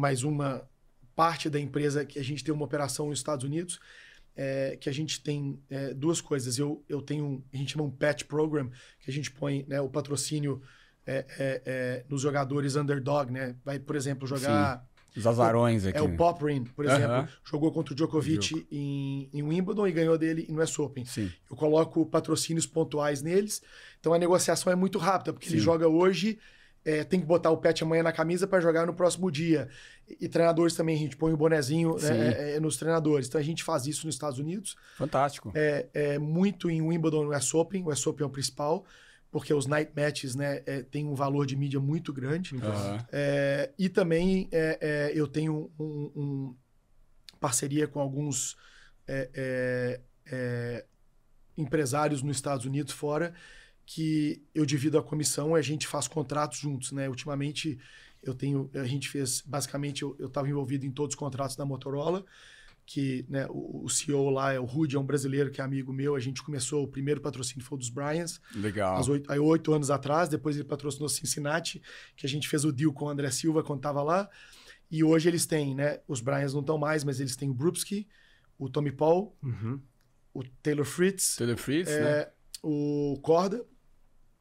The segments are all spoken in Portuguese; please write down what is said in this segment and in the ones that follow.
mais uma parte da empresa que a gente tem uma operação nos Estados Unidos, é, que a gente tem é, duas coisas. Eu, eu tenho, um, a gente chama um patch program, que a gente põe né, o patrocínio é, é, é nos jogadores underdog, né? Vai, por exemplo, jogar... Sim, os azarões o, aqui. É o Poprin, por exemplo, jogou contra o Djokovic Djokovic. em, em Wimbledon e ganhou dele no US Open. Sim. Eu coloco patrocínios pontuais neles, então a negociação é muito rápida, porque Sim. ele joga hoje, é, tem que botar o pet amanhã na camisa para jogar no próximo dia. E, e, treinadores também, a gente põe o bonezinho né, é, é, nos treinadores. Então a gente faz isso nos Estados Unidos. Fantástico. É, é muito em Wimbledon, no US Open, o US Open é o principal, porque os night matches né, é, tem um valor de mídia muito grande. É, e também é, eu tenho um, um, parceria com alguns empresários nos Estados Unidos fora que eu divido a comissão e a gente faz contratos juntos, né? Ultimamente eu tenho, a gente fez, basicamente eu estava envolvido em todos os contratos da Motorola, que né, o, o CEO lá é o Rudy, é um brasileiro que é amigo meu, a gente começou, o primeiro patrocínio foi dos Bryans. Legal. Oito, aí oito anos atrás, depois ele patrocinou Cincinnati, que a gente fez o deal com o André Silva quando estava lá, e hoje eles têm, né, os Bryans não estão mais, mas eles têm o Brupski, o Tommy Paul, uhum. o Taylor Fritz. Taylor Fritz, é, né? o Corda,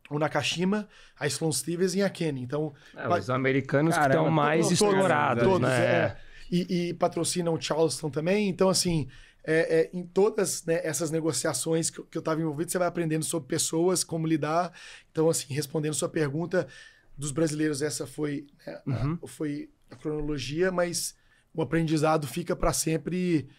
o Nakashima, a Sloan Stevens e a Kenny. Então, é, os americanos Caramba, que estão é mais né? explorados, todos, né? É. E, e, patrocinam o Charleston também. Então, assim, é, é, em todas né, essas negociações que, que eu estava envolvido, você vai aprendendo sobre pessoas, como lidar. Então, assim, respondendo sua pergunta, dos brasileiros, essa foi, né, uhum. a, foi a cronologia, mas o aprendizado fica para sempre.